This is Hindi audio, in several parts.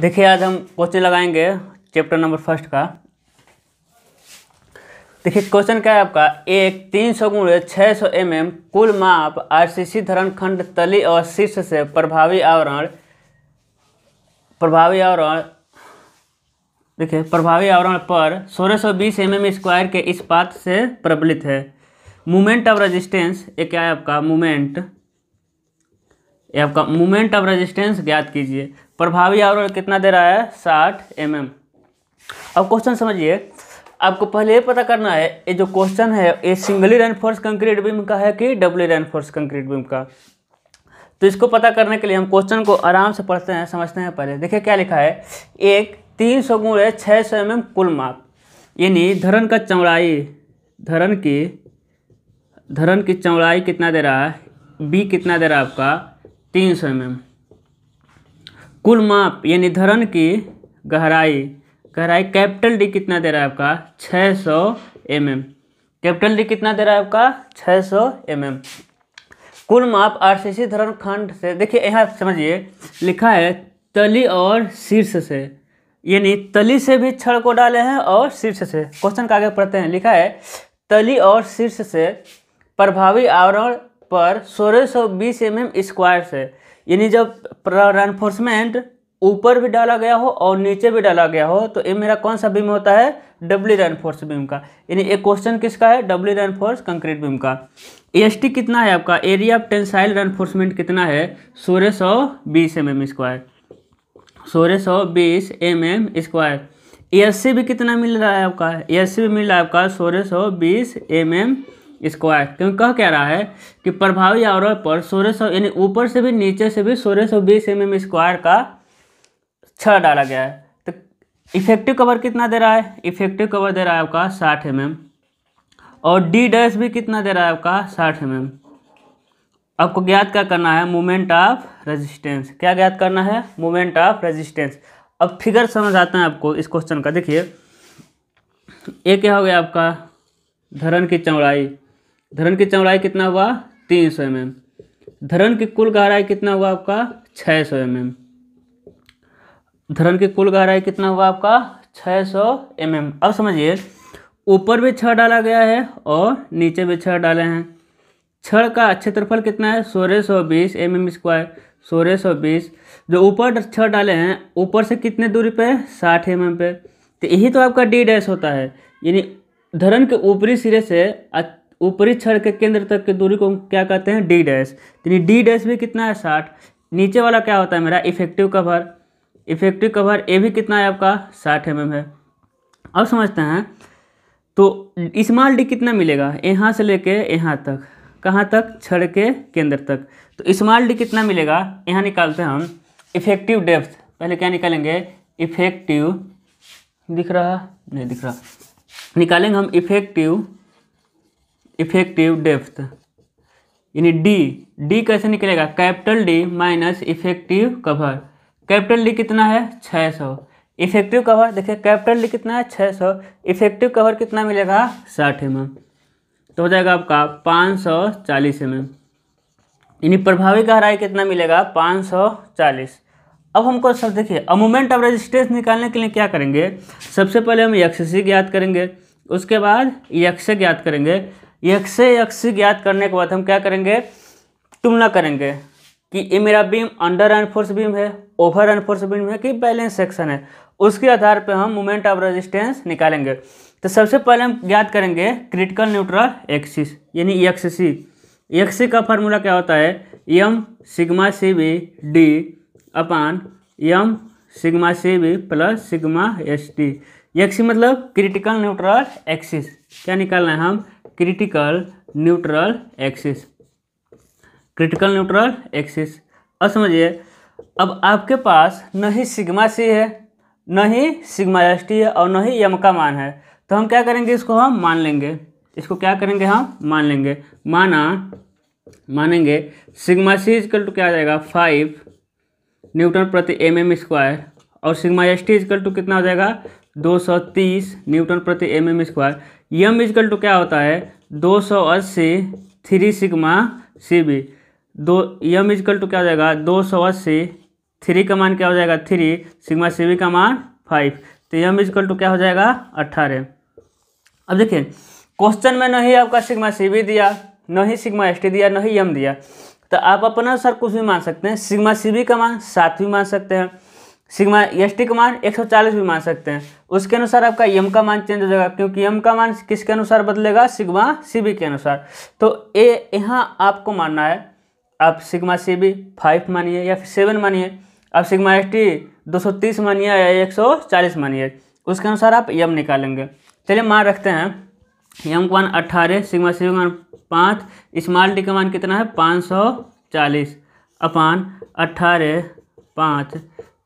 देखिए आज हम क्वेश्चन लगाएंगे चैप्टर नंबर फर्स्ट का देखिए क्वेश्चन क्या है आपका एक तीन सौ गुणे छः सौ एम एम कुल माप आर सी सी धरण खंड तली और शीर्ष से प्रभावी आवरण प्रभावी आवरण देखिए प्रभावी आवरण पर सोलह सौ बीस एम एम स्क्वायर के इस पात से प्रबलित है मूमेंट ऑफ रेजिस्टेंस ये क्या है आपका मूमेंट ये आपका मोमेंट ऑफ रेजिस्टेंस ज्ञात कीजिए प्रभावी आवर कितना दे रहा है साठ एम mm. अब क्वेश्चन समझिए आपको पहले ये पता करना है ये जो क्वेश्चन है ये सिंगली फोर्स कंक्रीट बीम का है कि डबली रेनफोर्स कंक्रीट बीम का तो इसको पता करने के लिए हम क्वेश्चन को आराम से पढ़ते हैं समझते हैं पहले देखिए क्या लिखा है एक तीन सौ गुणे छः सौ एम mm कुल माप यानी धरन का चौड़ाई धरन की धरन की चौड़ाई कितना दे रहा है बी कितना दे रहा है आपका तीन सौ एम कुल माप यानी धरन की गहराई गहराई कैपिटल डी कितना दे रहा है आपका छः सौ एम एम कैपिटल डी कितना दे रहा है आपका छः सौ एम एम कुल माप आर सी सी धरन खंड से देखिए यहाँ समझिए लिखा है तली और शीर्ष से यानी तली से भी छड़ को डाले हैं और शीर्ष से क्वेश्चन का आगे पढ़ते हैं लिखा है तली और शीर्ष से प्रभावी आवरण पर सोलह सौ बीस स्क्वायर से यानी जब रनफोर्समेंट ऊपर भी डाला गया हो और नीचे भी डाला गया हो तो ये मेरा कौन सा बीम होता है डब्ल्यू रनफोर्स बीम का यानी एक क्वेश्चन किसका है डब्ल्यू रनफोर्स कंक्रीट बीम का एएसटी कितना है आपका एरिया ऑफ टेंसाइल रनफोर्समेंट कितना है सोलह सौ बीस स्क्वायर सोलह सौ स्क्वायर ए भी कितना मिल रहा है आपका ए भी मिल रहा है आपका सोलह सौ बीस स्क्वायर क्योंकि तो कह कह रहा है कि प्रभावी आवरण पर सोलह सौ यानी ऊपर से भी नीचे से भी सोलह सौ बीस एम एम स्क्वायर का छः डाला गया है तो इफेक्टिव कवर कितना दे रहा है इफेक्टिव कवर दे रहा है आपका साठ एम एम और डी डैश भी कितना दे रहा है आपका साठ एम एम आपको ज्ञात क्या करना है मोमेंट ऑफ रेजिस्टेंस क्या ज्ञात करना है मोमेंट ऑफ रेजिस्टेंस अब फिगर समझ आते हैं आपको इस क्वेश्चन का देखिए ये क्या हो गया आपका धरण की चौड़ाई धरन की चौड़ाई कितना हुआ तीन सौ एम धरन की कुल गहराई कितना हुआ आपका छः सौ एम एम धरन की कुल गहराई कितना हुआ आपका छः सौ एम एम अब समझिए ऊपर भी छड़ डाला गया है और नीचे भी छड़ डाले हैं छड़ का क्षेत्रफल कितना है सोलह सौ बीस स्क्वायर सोलह सौ बीस जो ऊपर छड़ डाले हैं ऊपर से कितने दूरी पे साठ एम एम पे तो यही तो आपका डी डैश होता है यानी धरन के ऊपरी सिरे से ऊपरी छड़ के केंद्र तक की दूरी को क्या कहते हैं डी डैश यानी डी डैश भी कितना है साठ नीचे वाला क्या होता है मेरा effective cover effective cover A भी कितना है आपका साठ एम mm है अब समझते हैं तो स्मॉल डी कितना मिलेगा यहाँ से लेके यहाँ तक कहाँ तक छड़ के केंद्र तक तो स्मॉल डी कितना मिलेगा यहाँ निकालते हैं हम इफेक्टिव डेप्थ पहले क्या निकालेंगे इफेक्टिव दिख रहा नहीं दिख रहा निकालेंगे हम इफेक्टिव इफेक्टिव डेप्थ यानी डी डी कैसे निकलेगा capital D minus effective cover capital D कितना है छः सौ इफेक्टिव कवर देखिए कैपिटल डी कितना है छः सौ इफेक्टिव कवर कितना मिलेगा साठ एम तो हो जाएगा आपका पाँच सौ चालीस एम यानी प्रभावी गहराई कितना मिलेगा पाँच सौ चालीस अब हमको सब देखिए अमूमेंट ऑफ रेजिस्टेंस निकालने के लिए क्या करेंगे सबसे पहले हम यक्ष ज्ञात करेंगे उसके बाद यक्ष ज्ञात करेंगे एक से यक्ष ज्ञात करने के बाद हम क्या करेंगे तुलना करेंगे कि ये मेरा बीम अंडर एनफोर्स बीम है ओवर एनफोर्स बीम है कि बैलेंस सेक्शन है उसके आधार पर हम मोमेंट ऑफ रेजिस्टेंस निकालेंगे तो सबसे पहले हम ज्ञात करेंगे क्रिटिकल न्यूट्रल एक्सिस यानी एक्स सी एक्स का फार्मूला क्या होता है M sigma C B D upon M sigma C B plus sigma S T X C मतलब क्रिटिकल न्यूट्रल एक्सिस क्या निकालना है हम critical neutral axis critical neutral axis अब समझिए अब आपके पास न ही सिग्मा सी है न ही सिग्मा एस टी है और न ही यम का मान है तो हम क्या करेंगे इसको हम मान लेंगे इसको क्या करेंगे हम मान लेंगे माना मानेंगे सिग्मा सी इजकल टू क्या आ जाएगा फाइव न्यूटन प्रति एम एम स्क्वायर और sigma S T equal to कितना हो जाएगा दो सौ तीस न्यूटन प्रति M M square M equal to क्या होता है दो सौ अस्सी थ्री सिकमा सी बी दो यम इजकल टू क्या हो जाएगा दो सौ अस्सी थ्री का मान क्या हो जाएगा थ्री सिकमा सी बी का मान फाइव तो यम इजकल टू क्या हो जाएगा अट्ठारह अब देखिए क्वेश्चन में नहीं आपका सिकमा सी बी दिया न ही सिग्मा एस टी दिया न ही यम दिया तो आप अपना सर कुछ भी मान सकते हैं सिग्मा सी बी का मान सात भी मान सकते हैं सिग्मा एस टी का मान 140 भी मान सकते हैं उसके अनुसार आपका यम का मान चेंज हो जाएगा क्योंकि यम का मान किसके अनुसार बदलेगा सिग्मा सी बी के अनुसार तो ए यहाँ आपको मानना है आप सिग्मा सी बी फाइव मानिए या फिर सेवन मानिए आप सिग्मा एस टी दो सौ तीस मानिए या एक सौ चालीस मानिए उसके अनुसार आप यम निकालेंगे चलिए मान रखते हैं यम का मान अट्ठारह सिग्मा सी का मान पाँच स्मॉल डी का मान कितना है पाँच सौ चालीस अपान अट्ठारह पाँच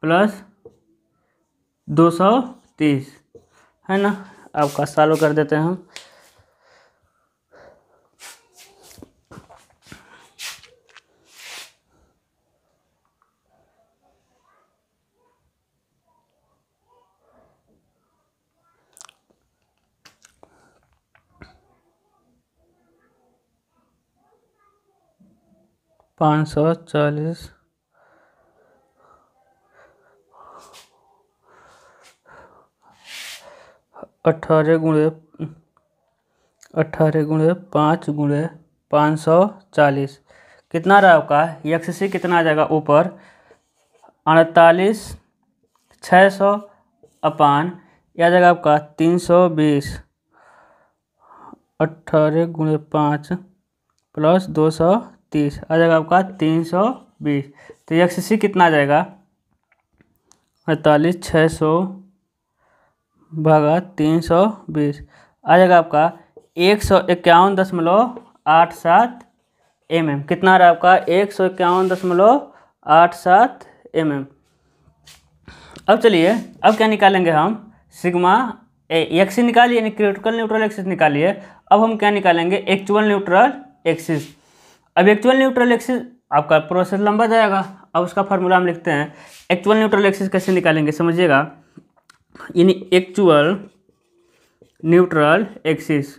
प्लस दो सौ तीस है ना आपका सॉल्व कर देते हैं हम पाँच सौ चालीस अट्ठारह गुणे अठारह गुणे पाँच गुणे पाँच सौ चालीस कितना रहा आपका यक्ष से कितना आ जाएगा ऊपर अड़तालीस छः सौ अपान यह आ जाएगा आपका तीन सौ बीस अट्ठारह गुणे पाँच प्लस दो सौ तीस आ जाएगा आपका तीन सौ बीस तो से कितना आ जाएगा अड़तालीस छः सौ भागा तीन सौ बीस आ जाएगा आपका एक सौ इक्यावन दशमलव आठ सात एम एम कितना आ रहा है आपका एक सौ इक्यावन दशमलव आठ सात एम एम अब चलिए अब क्या निकालेंगे हम सिग्मा एक्सिस निकालिए यानी क्रिटिकल न्यूट्रल एक्सिस निकालिए अब हम क्या निकालेंगे एक्चुअल न्यूट्रल एक्सिस अब एक्चुअल न्यूट्रल एक्सिस आपका प्रोसेस लंबा जाएगा अब उसका फार्मूला हम लिखते हैं एक्चुअल न्यूट्रल एक्सिस कैसे निकालेंगे समझिएगा इन एक्चुअल न्यूट्रल एक्सिस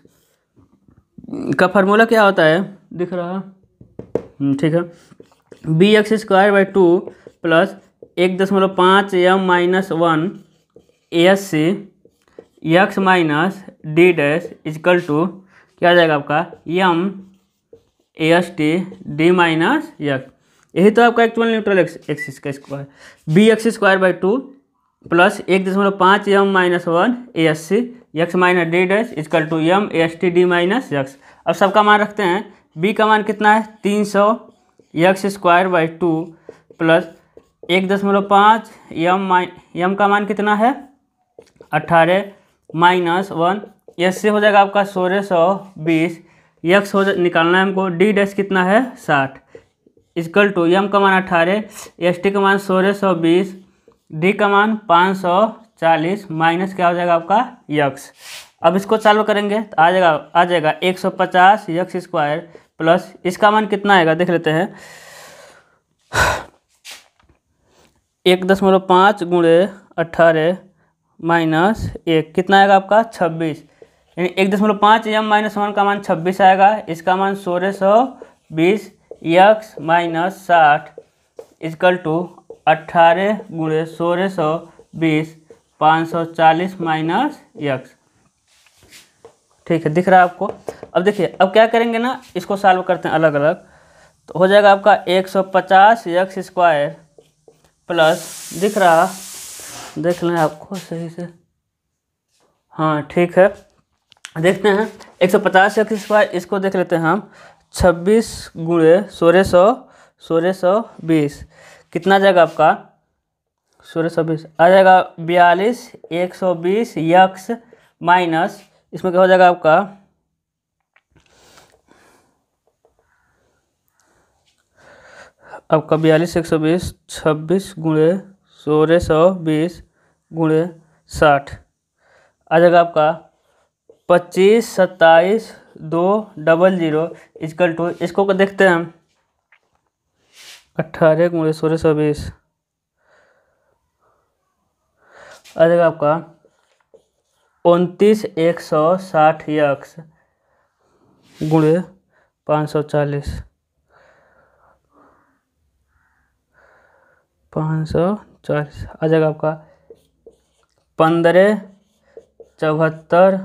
का फार्मूला क्या होता है दिख रहा हम्म, ठीक है B X square by two plus एक दशमलव पाँच M minus one S C X minus D dash equal to क्या आ जाएगा आपका A S T D minus X यही तो आपका एक्चुअल न्यूट्रल एक्सिस का square B X square by two plus एक दशमलव पाँच M minus one A S C X minus D dash equal to M A S T D minus X अब सबका मान रखते हैं बी का मान कितना है तीन सौ X square by two plus एक दशमलव पाँच एम माइ यम का मान कितना है अट्ठारह माइनस वन एस सी हो जाएगा आपका सोलह सौ बीस यक्स हो निकालना है हमको डी डैश कितना है साठ इजकल टू यम का मान अट्ठारह एस टी का मान सोलह सौ बीस डी का मान पाँच सौ चालीस माइनस क्या हो जाएगा आपका यक्स अब इसको चालू करेंगे तो आ जाएगा आ जाएगा एक सौ पचास यक्स स्क्वायर प्लस इसका मान कितना आएगा देख लेते हैं एक दशमलव पाँच गुणे अट्ठारह माइनस एक कितना आएगा आपका छब्बीस यानी एक दशमलव पाँच यम माइनस वन का मान छब्बीस आएगा इसका मान सोलह सौ बीस यक्स माइनस साठ इजकल टू अट्ठारह गुणे सोलह सौ बीस पाँच सौ चालीस माइनस यक्स ठीक है दिख रहा है आपको अब देखिए अब क्या करेंगे ना इसको सॉल्व करते हैं अलग अलग तो हो जाएगा आपका एक सौ पचास यक्स स्क्वायर प्लस दिख रहा देख लें आपको सही से हाँ ठीक है देखते हैं एक सौ पचास यक्स स्क्वायर इसको देख लेते हैं हम छब्बीस गुणे सोलह सौ सोलह सौ बीस कितना जाएगा आपका सोलह सौ बीस आ जाएगा बयालीस एक सौ बीस यक्स माइनस इसमें क्या हो जाएगा आपका आपका बयालीस एक सौ बीस छब्बीस गुणे सोलह सौ बीस गुणे साठ आ जाएगा आपका पच्चीस सत्ताईस दो डबल जीरो इजकल टू इसको देखते हैं हम अट्ठारह एक उन्नीस सोलह सौ बीस अरे आपका उनतीस एक सौ साठ यक्स गुणे पाँच सौ चालीस पाँच सौ चालीस आ जाएगा आपका पंद्रह चौहत्तर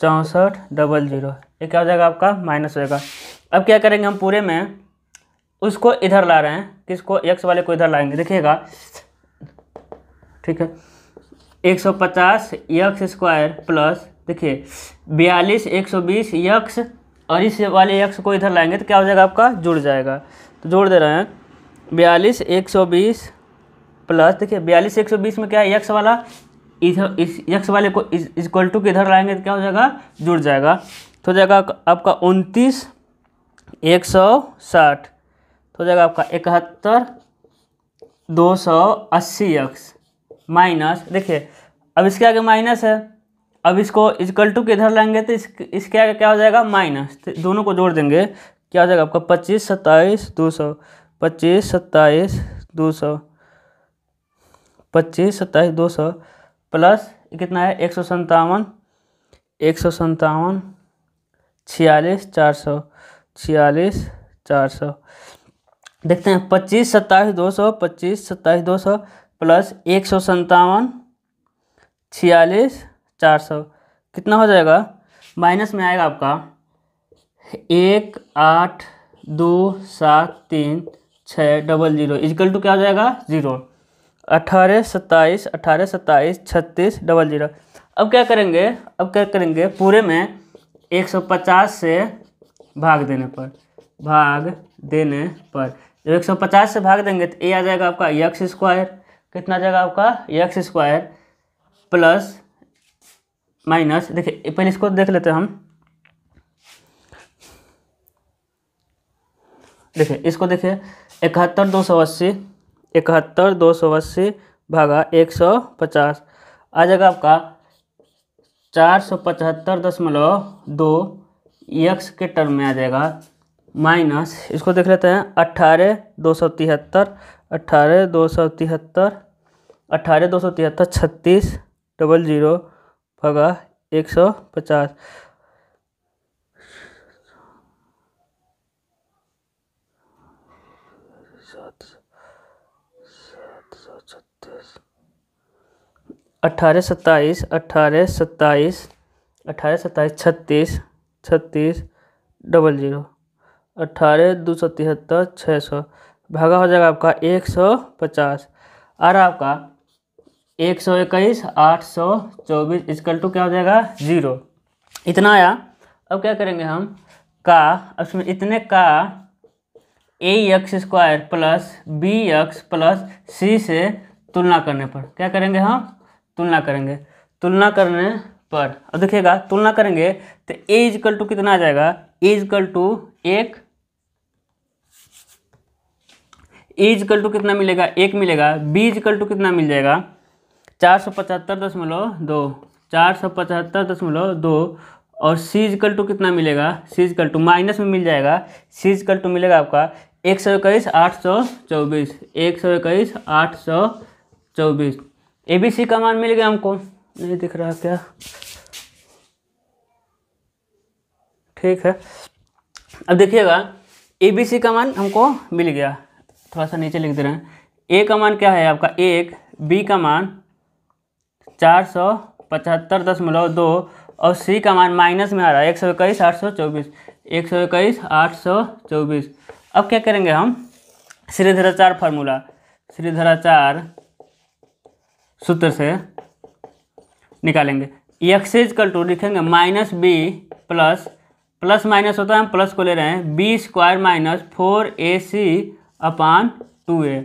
चौंसठ डबल जीरो ये क्या हो जाएगा आपका माइनस होगा अब क्या करेंगे हम पूरे में उसको इधर ला रहे हैं किसको एक्स वाले को इधर लाएंगे देखिएगा ठीक है एक सौ पचास यक्स स्क्वायर प्लस देखिए बयालीस एक सौ बीस यक्स और इस वाले यक्स को इधर लाएंगे तो क्या हो जाएगा आपका जुड़ जाएगा तो जोड़ दे रहे हैं बयालीस एक सौ बीस प्लस देखिए बयालीस एक सौ बीस में क्या है यक्स वाला इधर इस यक्स वाले को इज इक्वल टू के इधर लाएंगे तो क्या हो जाएगा जुड़ जाएगा तो हो जाएगा आपका उनतीस एक सौ साठ तो हो जाएगा आपका इकहत्तर दो सौ अस्सी एक्स माइनस देखिए अब इसके आगे माइनस है अब इसको इजकल टू के इधर लाएंगे तो इस, इसके आगे क्या हो जाएगा माइनस तो दोनों को जोड़ देंगे क्या हो जाएगा आपका पच्चीस सत्ताईस दो सौ पच्चीस सत्ताईस दो सौ पच्चीस सत्ताईस दो सौ प्लस कितना है एक सौ सत्तावन एक सौ सत्तावन छियालीस चार सौ छियालीस चार सौ देखते हैं पच्चीस सत्ताईस दो सौ पच्चीस सत्ताईस दो सौ प्लस एक सौ सत्तावन छियालीस चार सौ कितना हो जाएगा माइनस में आएगा आपका एक आठ दो सात तीन छः डबल जीरो इजकल टू क्या हो जाएगा ज़ीरो अठारह सत्ताईस अठारह सत्ताईस छत्तीस डबल जीरो अब क्या करेंगे अब क्या करेंगे पूरे में एक सौ पचास से भाग देने पर भाग देने पर जब 150 से भाग देंगे तो ए आ जाएगा आपका यक्स स्क्वायर कितना आ जाएगा आपका यक्स स्क्वायर प्लस माइनस देखिए पहले इसको देख लेते हैं हम देखिए इसको देखिए इकहत्तर दो सौ अस्सी इकहत्तर दो सौ अस्सी भागा एक सौ पचास आ जाएगा आपका चार सौ पचहत्तर दशमलव दो यक्स के टर्म में आ जाएगा माइनस इसको देख लेते हैं अट्ठारह दो सौ तिहत्तर अट्ठारह दो सौ तिहत्तर अट्ठारह दो सौ तिहत्तर छत्तीस डबल जीरो भगा एक सौ पचास अट्ठारह सत्ताईस अट्ठारह सत्ताईस अट्ठारह सत्ताईस छत्तीस छत्तीस डबल जीरो अट्ठारह दो सौ तिहत्तर छः सौ भागा हो जाएगा आपका एक सौ पचास और आपका एक सौ इक्कीस आठ सौ चौबीस इसकल टू क्या हो जाएगा ज़ीरो इतना आया अब क्या करेंगे हम का उसमें इतने का A X square plus B X plus C से तुलना करने पर क्या करेंगे हम तुलना करेंगे तुलना करने पर अब देखिएगा तुलना करेंगे तो ए इजकल टू कितना आ जाएगा ए इजकल टू एक इजकल e टू कितना मिलेगा एक मिलेगा बी इजकल टू कितना मिल जाएगा चार सौ पचहत्तर दशमलव दो चार सौ पचहत्तर दशमलव दो और सी इजकल टू कितना मिलेगा सी इजकल टू माइनस में मिल जाएगा सी इजकल टू मिलेगा आपका एक सौ इक्कीस आठ सौ चौबीस एक सौ इक्कीस आठ सौ चौबीस ए बी सी का मान मिल गया हमको नहीं दिख रहा क्या ठीक है अब देखिएगा ए बी सी का मान हमको मिल गया थोड़ा सा नीचे लिख दे रहे हैं ए का मान क्या है आपका एक बी का मान चार सौ पचहत्तर दशमलव दो और सी का मान माइनस में आ रहा है एक सौ इक्कीस आठ सौ चौबीस एक सौ इक्कीस आठ सौ चौबीस अब क्या करेंगे हम श्रीधराचार फार्मूला श्रीधराचार सूत्र से निकालेंगे एक्सेज कल टू लिखेंगे minus B plus plus minus होता है हम प्लस को ले रहे हैं B square minus four A C upon two A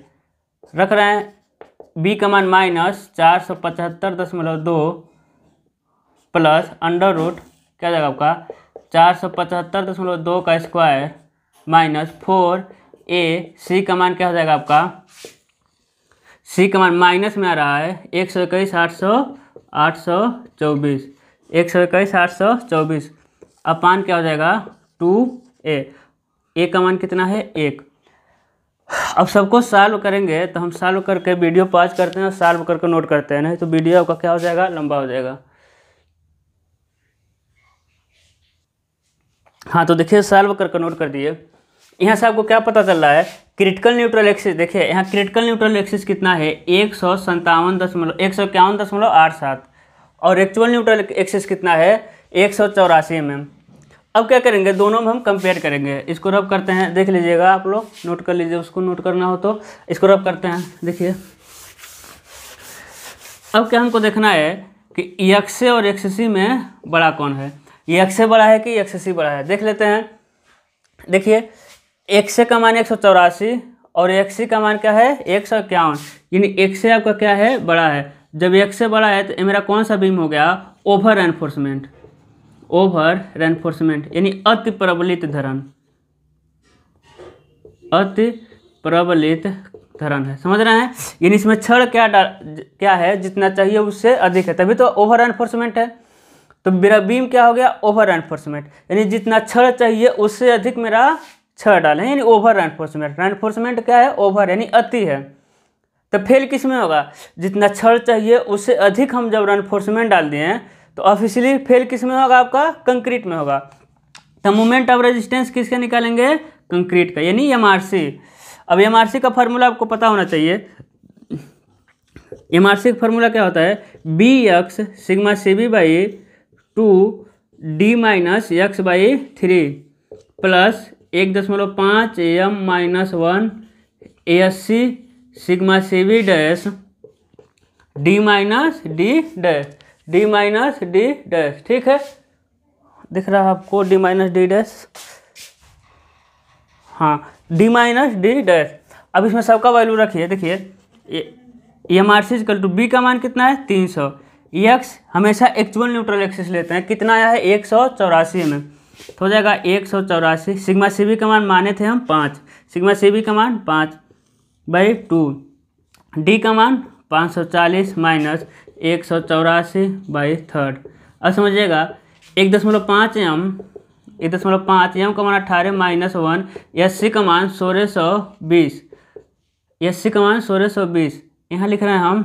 रख रहे हैं बी कमान माइनस चार सौ पचहत्तर दशमलव दो प्लस अंडर रूट क्या जाएगा आपका चार सौ पचहत्तर दशमलव दो का square minus four A C कमान क्या हो जाएगा आपका सी कमान माइनस में आ रहा है एक सौ इक्कीस आठ सौ आठ सौ चौबीस एक सौ इक्कीस आठ सौ चौबीस अपान क्या हो जाएगा टू ए ए का मान कितना है एक अब सबको सॉल्व करेंगे तो हम सॉल्व करके वीडियो पॉज करते हैं और सॉल्व करके नोट करते हैं नहीं तो वीडियो आपका क्या हो जाएगा लंबा हो जाएगा हाँ तो देखिए सॉल्व करके नोट कर दिए यहाँ से आपको क्या पता चल रहा है क्रिटिकल न्यूट्रल एक्सिस देखिए यहाँ क्रिटिकल न्यूट्रल एक्सिस कितना है एक सौ संतावन दशमलव एक सौ इक्यावन दशमलव आठ सात और एक्चुअल न्यूट्रल एक्सिस कितना है एक सौ चौरासी एम mm। एम अब क्या करेंगे दोनों में हम कंपेयर करेंगे इसको रब करते हैं देख लीजिएगा आप लोग नोट कर लीजिए उसको नोट करना हो तो इसको रब करते हैं देखिए अब क्या हमको देखना है कि यक्से और यक्ससी में बड़ा कौन है यक्से बड़ा है कि यक्ससी बड़ा है देख लेते हैं देखिए एक से का मान एक सौ चौरासी और एक से का मान क्या है एक सौ इक्यावन यानी एक से आपका क्या है बड़ा है जब एक से बड़ा है तो मेरा कौन सा बीम हो गया ओवर एनफोर्समेंट ओवर रेनफोर्समेंट यानी अति प्रबलित धरण अति प्रबलित धरण है समझ रहे हैं यानी इसमें क्षण क्या डाल क्या है जितना चाहिए उससे अधिक है तभी तो ओवर एनफोर्समेंट है तो मेरा बीम क्या हो गया ओवर एनफोर्समेंट यानी जितना क्षण चाहिए उससे अधिक मेरा छड़ डाल है यानी ओवर एनफोर्समेंट एनफोर्समेंट क्या है ओवर यानी अति है तो फेल किस में होगा जितना छड़ चाहिए उससे अधिक हम जब एनफोर्समेंट डाल दिए हैं तो ऑफिशियली फेल किस में होगा आपका कंक्रीट में होगा तो मोमेंट ऑफ रेजिस्टेंस किसके निकालेंगे कंक्रीट का यानी एम अब एम का फार्मूला आपको पता होना चाहिए एम का फार्मूला क्या होता है B X sigma C B by two D minus X by three plus एक दशमलव पाँच M minus one A S C sigma C B dash D minus D dash D minus D dash ठीक है दिख रहा है आपको डी माइनस डी डैश हाँ डी माइनस डी डैश अब इसमें सबका वैल्यू रखिए देखिए M R C two B का मान कितना है तीन सौ एक्स हमेशा एक्चुअल न्यूट्रल एक्सिस लेते हैं कितना आया है एक सौ चौरासी में तो हो जाएगा एक सौ चौरासी सिग्मा सी बी का मान माने थे हम पाँच सिग्मा सी बी का मान पाँच बाई टू डी का मान पाँच सौ चालीस माइनस एक सौ चौरासी बाई थर्ड अब समझिएगा एक दशमलव पाँच एम एक दशमलव पाँच एम का मान अठारह माइनस वन एस सी का मान सोलह सौ बीस एस सी का मान सोलह सौ बीस यहाँ लिख रहे हैं हम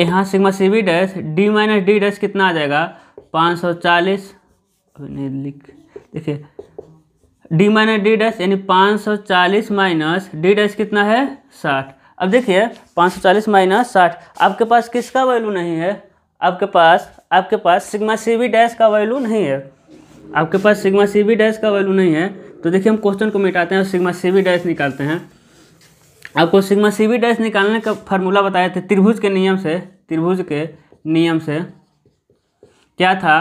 यहाँ sigma C B dash D minus D dash कितना आ जाएगा पाँच सौ चालीस नहीं लिख देखिए डी माइनस डी डैश यानी पाँच सौ चालीस माइनस डी डैश कितना है साठ अब देखिए 540 माइनस साठ आपके पास किसका वैल्यू नहीं है आपके पास आपके पास सिग्मा सी बी डैश का वैल्यू नहीं है आपके पास सिग्मा सी बी डैश का वैल्यू नहीं है तो देखिए हम क्वेश्चन को मिटाते हैं और सिग्मा सी बी डैश निकालते हैं आपको सिग्मा सी बी डैश निकालने का फार्मूला बताया था त्रिभुज के नियम से त्रिभुज के नियम से क्या था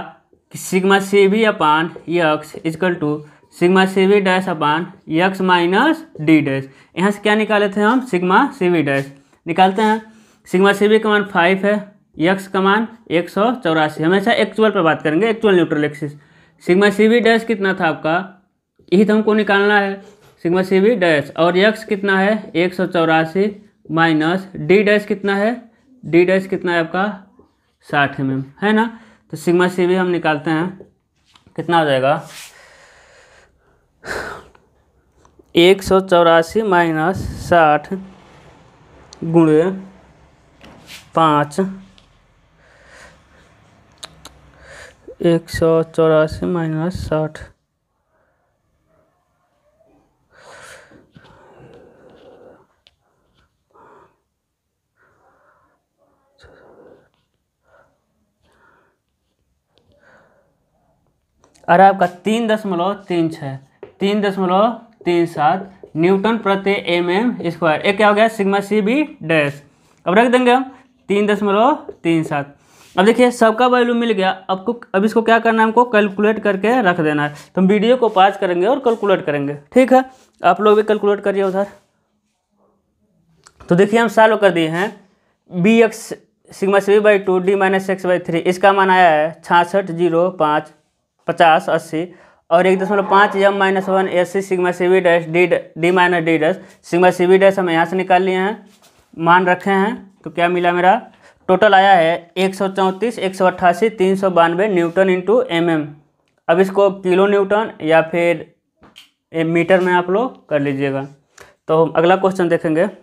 कि sigma C B upon X equal to sigma C V dash upon X minus D dash यहाँ से क्या निकाले थे हम सिग्मा सी वी डैश निकालते हैं सिग्मा सी वी का मान फाइव है यक्स का मान एक सौ चौरासी हमेशा एक्चुअल पर बात करेंगे actual neutral axis sigma C V dash कितना था आपका यही तो हमको निकालना है सिग्मा सी वी डैश और यक्स कितना है एक सौ चौरासी माइनस डी डैश कितना है डी डैश कितना है आपका साठ एम एम है ना तो सिग्मा सी वी हम निकालते हैं कितना हो जाएगा एक सौ चौरासी माइनस साठ गुणे पाँच एक सौ चौरासी माइनस साठ और आपका तीन दशमलव तीन छः तीन दशमलव तीन सात न्यूटन प्रति एम एम स्क्वायर एक क्या हो गया सिग्मा सी बी डैश अब रख देंगे हम तीन दशमलव तीन सात अब देखिए सबका वैल्यू मिल गया आपको अब इसको क्या करना है हमको कैलकुलेट करके रख देना है तो हम वीडियो को पास करेंगे और कैलकुलेट करेंगे ठीक है आप लोग भी कैलकुलेट करिए उधर तो देखिए हम सालों कर दिए हैं B X sigma C B by two D minus X by three इसका मान आया है छासठ जीरो पाँच पचास अस्सी और एक दशमलव पाँच M minus one S C sigma C V dash D D minus D dash sigma C V dash हम यहाँ से निकाल लिए हैं मान रखे हैं तो क्या मिला मेरा टोटल आया है एक सौ चौंतीस एक सौ अट्ठासी तीन सौ बानवे न्यूटन इंटू एम एम अब इसको किलो न्यूटन या फिर मीटर में आप लोग कर लीजिएगा तो अगला क्वेश्चन देखेंगे